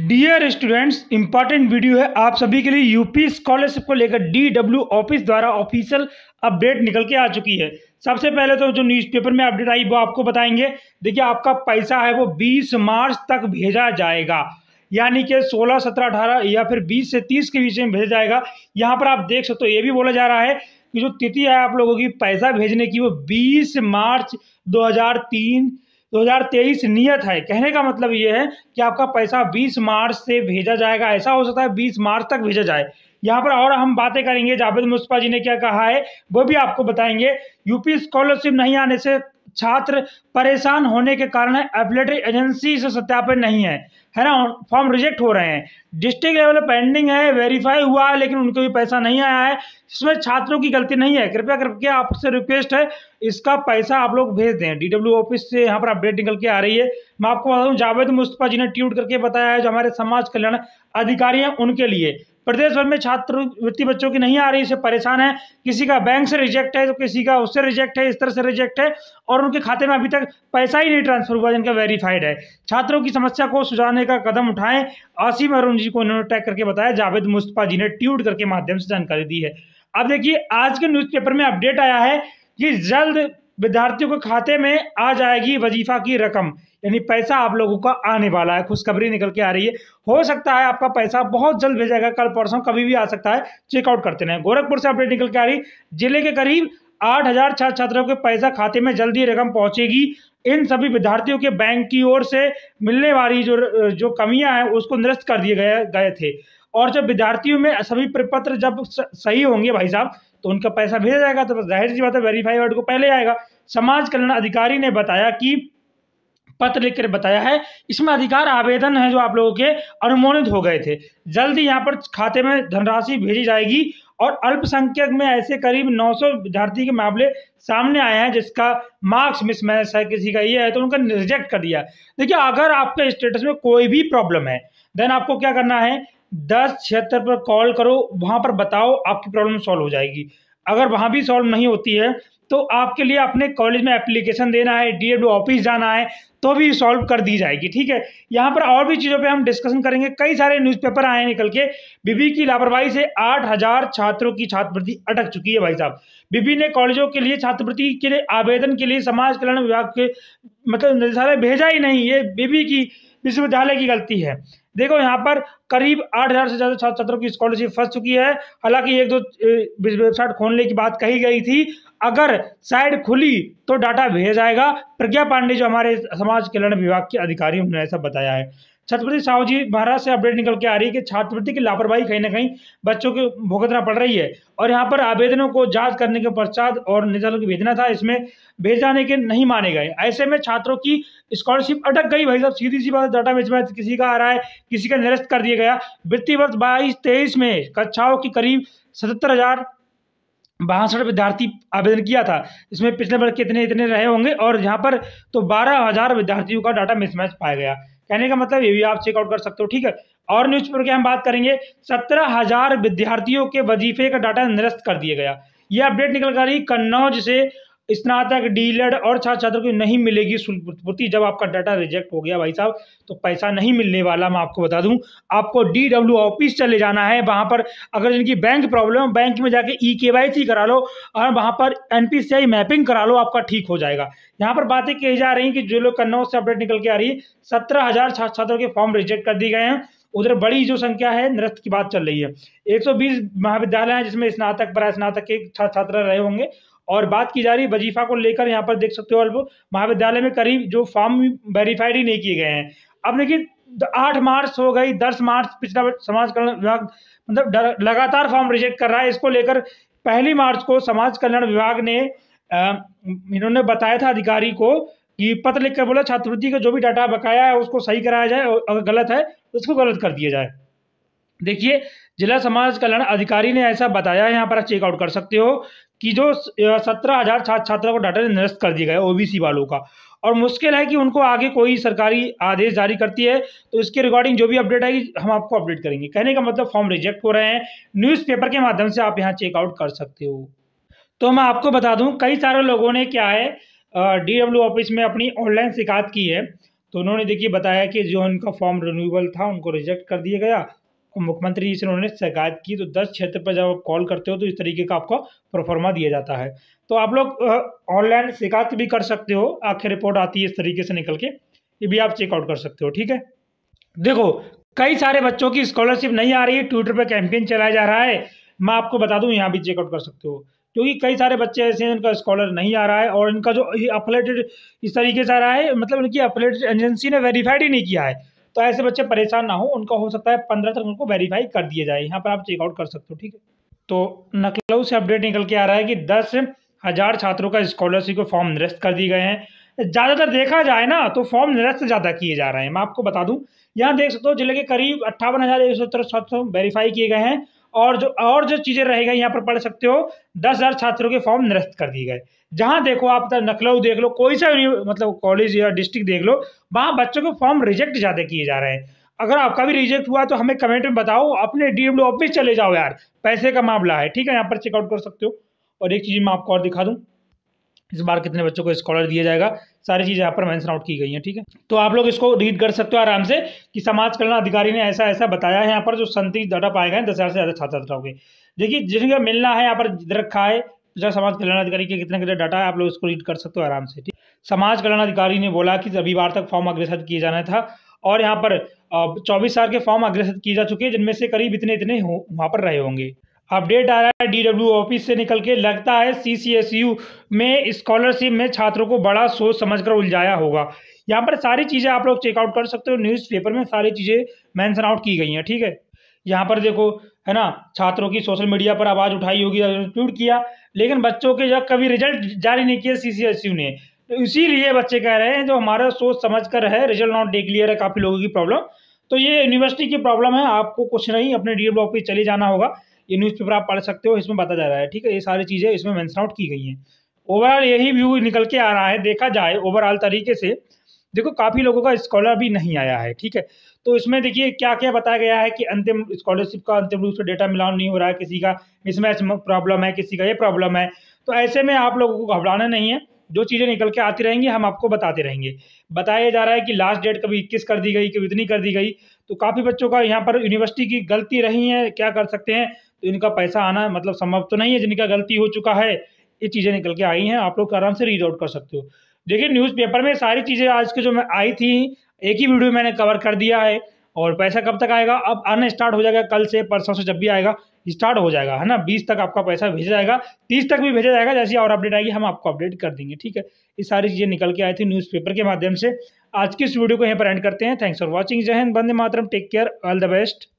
dear students important video है आप सभी के लिए यूपी स्कॉलरशिप को लेकर डीडब्ल्यू ऑफिस द्वारा ऑफिशियल अपडेट निकल के आ चुकी है सबसे पहले तो जो न्यूज़पेपर में अपडेट आई वो आपको बताएंगे देखिए आपका पैसा है वो 20 मार्च तक भेजा जाएगा यानी कि 16, 17, 18 या फिर 20 से 30 के बीच में भेजा जाएगा यहाँ पर आप देख सकते हो ये भी बोला जा रहा है कि जो तिथि है आप लोगों की पैसा भेजने की वो बीस मार्च दो 2023 नियत है कहने का मतलब ये है कि आपका पैसा 20 मार्च से भेजा जाएगा ऐसा हो सकता है 20 मार्च तक भेजा जाए यहाँ पर और हम बातें करेंगे जावेद मुस्तफ़ा जी ने क्या कहा है वो भी आपको बताएंगे यूपी स्कॉलरशिप नहीं आने से छात्र परेशान होने के कारण एफिलेटरी एजेंसी से सत्यापन नहीं है है ना फॉर्म रिजेक्ट हो रहे हैं डिस्ट्रिक्ट लेवल पेंडिंग है वेरीफाई हुआ है लेकिन उनको भी पैसा नहीं आया है इसमें छात्रों की गलती नहीं है कृपया करके आपसे रिक्वेस्ट है इसका पैसा आप लोग भेज दें डी डब्ल्यू ऑफिस से यहाँ पर अपडेट निकल के आ रही है मैं आपको बता दूँ जावेद मुस्तफ़ा जी ने ट्वीट करके बताया है जो हमारे समाज कल्याण अधिकारी हैं उनके लिए प्रदेश भर में छात्रवृत्ति बच्चों की नहीं आ रही इसे परेशान है किसी का बैंक से रिजेक्ट है तो किसी का उससे रिजेक्ट है इस तरह से रिजेक्ट है और उनके खाते में अभी तक पैसा ही नहीं ट्रांसफर हुआ जिनका वेरीफाइड है छात्रों की समस्या को सुझाने का कदम उठाएं आसिम अरुण जी को उन्होंने टैग करके बताया जावेद मुस्तफा जी ने ट्वीट करके माध्यम से जानकारी दी है अब देखिए आज के न्यूज़पेपर में अपडेट आया है कि जल्द विद्यार्थियों के खाते में आ जाएगी वजीफा की रकम यानी पैसा आप लोगों का आने वाला है खुशखबरी निकल के आ रही है हो सकता है आपका पैसा बहुत जल्द भेजेगा कल परसों कभी भी आ सकता है चेकआउट करते रहें गोरखपुर से अपडेट निकल के आ रही जिले के करीब आठ हजार छात्र छात्रों के पैसा खाते में जल्दी रकम पहुंचेगी इन सभी विद्यार्थियों के बैंक की ओर से मिलने वाली जो जो कमियां हैं उसको निरस्त कर दिए गए गए थे और जब विद्यार्थियों में सभी प्रपत्र जब सही होंगे भाई साहब तो उनका पैसा भेजा जाएगा तो जाहिर सी बात है वेरीफाई वर्ड को पहले आएगा समाज कल्याण अधिकारी ने बताया कि पत्र लिखकर बताया है इसमें अधिकार आवेदन है जो आप लोगों के अनुमोदित हो गए थे जल्द ही यहाँ पर खाते में धनराशि भेजी जाएगी और अल्पसंख्यक में ऐसे करीब 900 विद्यार्थी के मामले सामने आए हैं जिसका मार्क्स मिसमैच है किसी का ये है तो उनका रिजेक्ट कर दिया देखिए अगर आपके स्टेटस में कोई भी प्रॉब्लम है देन आपको क्या करना है दस छिहत्तर पर कॉल करो वहाँ पर बताओ आपकी प्रॉब्लम सॉल्व हो जाएगी अगर वहाँ भी सॉल्व नहीं होती है तो आपके लिए अपने कॉलेज में एप्लीकेशन देना है डी ऑफिस जाना है तो भी सॉल्व कर दी जाएगी ठीक है यहाँ पर और भी चीज़ों पे हम डिस्कशन करेंगे कई सारे न्यूज़पेपर आए हैं निकल के बीबी की लापरवाही से आठ हजार छात्रों की छात्रवृत्ति अटक चुकी है भाई साहब बीबी ने कॉलेजों के लिए छात्रवृत्ति के लिए आवेदन के लिए समाज कल्याण विभाग के मतलब निदेशालय भेजा ही नहीं ये बीबी की विश्वविद्यालय की गलती है देखो यहाँ पर करीब आठ हज़ार से ज़्यादा छात्र छात्रों की स्कॉलरशिप फंस चुकी है हालांकि एक दो वेबसाइट खोलने की बात कही गई थी अगर साइड खुली तो डाटा भेजा जाएगा प्रज्ञा पांडे जो हमारे समाज कल्याण विभाग के अधिकारी उन्होंने ऐसा बताया है छत्रपति साहू जी महाराज से अपडेट निकल के आ रही है कि छात्रवृत्ति की लापरवाही कहीं ना कहीं बच्चों को भुगतना पड़ रही है और यहाँ पर आवेदनों को जांच करने के पश्चात और निदानों की भेजना था इसमें भेज जाने के नहीं माने गए ऐसे में छात्रों की स्कॉलरशिप अटक गई भाई साहब सीधी सी बात डाटा बेच में किसी का आ रहा है किसी का निरस्त कर दिया गया वित्तीय वर्ष बाईस तेईस में कक्षाओं की करीब सतहत्तर हजार बासठ विद्यार्थी आवेदन किया था इसमें पिछले वर्ष कितने इतने रहे होंगे और यहाँ पर तो बारह हजार विद्यार्थियों का डाटा मिसमैच पाया गया कहने का मतलब ये भी आप चेकआउट कर सकते हो ठीक है और न्यूज पेपर की हम बात करेंगे सत्रह हजार विद्यार्थियों के वजीफे का डाटा निरस्त कर दिया गया यह अपडेट निकल कर रही कन्नौज से स्नातक डीलर और छात्र छात्रों को नहीं मिलेगी शुल्कपूर्ति जब आपका डाटा रिजेक्ट हो गया भाई साहब तो पैसा नहीं मिलने वाला मैं आपको बता दूं आपको डी डब्ल्यू ऑफिस चले जाना है वहां पर अगर इनकी बैंक प्रॉब्लम बैंक में जाके ई के वाई सी करा लो और वहां पर N P C I mapping करा लो आपका ठीक हो जाएगा यहाँ पर बातें कही जा रही है कि जो लोग कन्नौज से अपडेट निकल के आ रही है सत्रह हज़ार छात्र छात्रों के फॉर्म रिजेक्ट कर दिए गए हैं उधर बड़ी जो संख्या है नृत्य की बात चल रही है 120 महाविद्यालय हैं जिसमें स्नातक पर स्नातक के छात्र छात्रा रहे होंगे और बात की जा रही है वजीफा को लेकर यहाँ पर देख सकते हो अल्प महाविद्यालय में करीब जो फॉर्म वेरीफाइड ही नहीं किए गए हैं अब देखिए आठ मार्च हो गई दस मार्च पिछला समाज कल्याण विभाग मतलब लगातार फॉर्म रिजेक्ट कर रहा है इसको लेकर पहली मार्च को समाज कल्याण विभाग ने इन्होंने बताया था अधिकारी को कि पत्र लिखकर बोला छात्रवृत्ति का जो भी डाटा बकाया है उसको सही कराया जाए और अगर गलत है उसको तो गलत कर दिया जाए देखिए जिला समाज कल्याण अधिकारी ने ऐसा बताया है यहाँ पर आप चेकआउट कर सकते हो कि जो सत्रह हजार छात्र छात्रा को डाटा निरस्त कर दिया गया ओबीसी वालों का और मुश्किल है कि उनको आगे कोई सरकारी आदेश जारी करती है तो इसके रिगार्डिंग जो भी अपडेट आएगी हम आपको अपडेट करेंगे कहने का मतलब फॉर्म रिजेक्ट हो रहे हैं न्यूज़पेपर के माध्यम से आप यहाँ चेकआउट कर सकते हो तो मैं आपको बता दूँ कई सारे लोगों ने क्या है डी ऑफिस में अपनी ऑनलाइन शिकायत की है तो उन्होंने देखिए बताया कि जो उनका फॉर्म रिन्यूबल था उनको रिजेक्ट कर दिया गया मुख्यमंत्री जी से उन्होंने शिकायत की तो दस क्षेत्र पर जब आप कॉल करते हो तो इस तरीके का आपको प्रोफॉर्मा दिया जाता है तो आप लोग ऑनलाइन शिकायत भी कर सकते हो आखिर रिपोर्ट आती है इस तरीके से निकल के ये भी आप चेकआउट कर सकते हो ठीक है देखो कई सारे बच्चों की स्कॉलरशिप नहीं आ रही है ट्विटर पर कैंपेन चलाया जा रहा है मैं आपको बता दूँ यहाँ भी चेकआउट कर सकते हो क्योंकि कई सारे बच्चे ऐसे हैं इनका स्कॉलर नहीं आ रहा है और इनका जो अपलेटेड इस तरीके से आ रहा है मतलब इनकी अपलेटेड एजेंसी ने वेरीफाइड ही नहीं किया है तो ऐसे बच्चे परेशान ना हो उनका हो सकता है पंद्रह तक उनको वेरीफाई कर दिया जाए यहाँ पर आप चेकआउट कर सकते हो ठीक है तो नकलऊ से अपडेट निकल के आ रहा है कि दस हज़ार छात्रों का स्कॉलरशिप को फॉर्म निरस्त कर दिए गए हैं ज़्यादातर देखा जाए ना तो फॉर्म निरस्त ज़्यादा किए जा रहे हैं मैं आपको बता दूं यहाँ देख सकते हो जिले के करीब अट्ठावन हज़ार एक सौ वेरीफाई किए गए हैं और जो और जो चीज़ें रहेगा यहाँ पर पढ़ सकते हो दस हज़ार छात्रों के फॉर्म निरस्त कर दिए गए जहां देखो आप नखलऊ देख लो कोई सा मतलब कॉलेज या डिस्ट्रिक्ट देख लो वहां बच्चों के फॉर्म रिजेक्ट ज़्यादा किए जा रहे हैं अगर आपका भी रिजेक्ट हुआ तो हमें कमेंट में बताओ अपने डीएम ऑफिस चले जाओ यार पैसे का मामला है ठीक है यहाँ पर चेकआउट कर सकते हो और एक चीज़ मैं आपको और दिखा दूँ इस बार कितने बच्चों को स्कॉलर दिया जाएगा सारी चीज़ यहाँ पर मैंसन आउट की गई हैं ठीक है तो आप लोग इसको रीड कर सकते हो आराम से कि समाज कल्याण अधिकारी ने ऐसा ऐसा बताया है यहाँ पर जो संतिग्ध डाटा पाए गए दस हज़ार से ज़्यादा छात्र छात्राओं के देखिए जिनका मिलना है यहाँ पर रखा है समाज कल्याण अधिकारी के कितने कितने डाटा है आप लोग इसको रीड कर सकते हो आराम से ठीक समाज कल्याण अधिकारी ने बोला कि रविवार तक फॉर्म अग्रसर किया जाना था और यहाँ पर चौबीस साल के फॉर्म अग्रसर किए जा चुके हैं जिनमें से करीब इतने इतने वहाँ पर रहे होंगे अपडेट आ रहा है डीडब्ल्यू ऑफिस से निकल के लगता है सीसीएसयू में स्कॉलरशिप में छात्रों को बड़ा सोच समझकर उलझाया होगा यहाँ पर सारी चीज़ें आप लोग चेकआउट कर सकते हो न्यूज़पेपर में सारी चीज़ें मैंसन आउट की गई हैं ठीक है यहाँ पर देखो है ना छात्रों की सोशल मीडिया पर आवाज़ उठाई होगी ट्वीट किया लेकिन बच्चों के जब कभी रिजल्ट जारी नहीं किया यू ने तो इसीलिए बच्चे कह रहे हैं जो हमारा सोच समझ कर है रिजल्ट नॉट डिक्लियर है काफ़ी लोगों की प्रॉब्लम तो ये यूनिवर्सिटी की प्रॉब्लम है आपको कुछ नहीं अपने डी ऑफिस चले जाना होगा ये न्यूज़पेपर आप पढ़ सकते हो इसमें बताया जा रहा है ठीक है ये सारी चीज़ें इसमें मैंसन आउट की गई हैं ओवरऑल यही व्यू निकल के आ रहा है देखा जाए ओवरऑल तरीके से देखो काफ़ी लोगों का स्कॉलर भी नहीं आया है ठीक है तो इसमें देखिए क्या क्या बताया गया है कि अंतिम स्कॉलरशिप का अंतिम रूप से डेटा मिलान नहीं हो रहा है किसी का मिसमैच प्रॉब्लम है किसी का ये प्रॉब्लम है तो ऐसे में आप लोगों को घबराना नहीं है जो चीज़ें निकल के आती रहेंगी हम आपको बताते रहेंगे बताया जा रहा है कि लास्ट डेट कभी इक्कीस कर दी गई कभी इतनी कर दी गई तो काफ़ी बच्चों का यहाँ पर यूनिवर्सिटी की गलती रही है क्या कर सकते हैं तो इनका पैसा आना मतलब संभव तो नहीं है जिनका गलती हो चुका है ये चीज़ें निकल के आई हैं आप लोग आराम से रीड आउट कर सकते हो देखिए न्यूज़पेपर में सारी चीज़ें आज के जो मैं आई थी एक ही वीडियो मैंने कवर कर दिया है और पैसा कब तक आएगा अब आना स्टार्ट हो जाएगा कल से परसों से जब भी आएगा स्टार्ट हो जाएगा है ना बीस तक आपका पैसा भेजा जाएगा तीस तक भी भेजा जाएगा जैसी और अपडेट आएगी हम आपको अपडेट कर देंगे ठीक है ये सारी चीज़ें निकल के आई थी न्यूज़पेपर के माध्यम से आज की इस वीडियो को यहाँ पर एंड करते हैं थैंक्स फॉर वॉचिंग जय हिंद बंदे मातरम take care all the best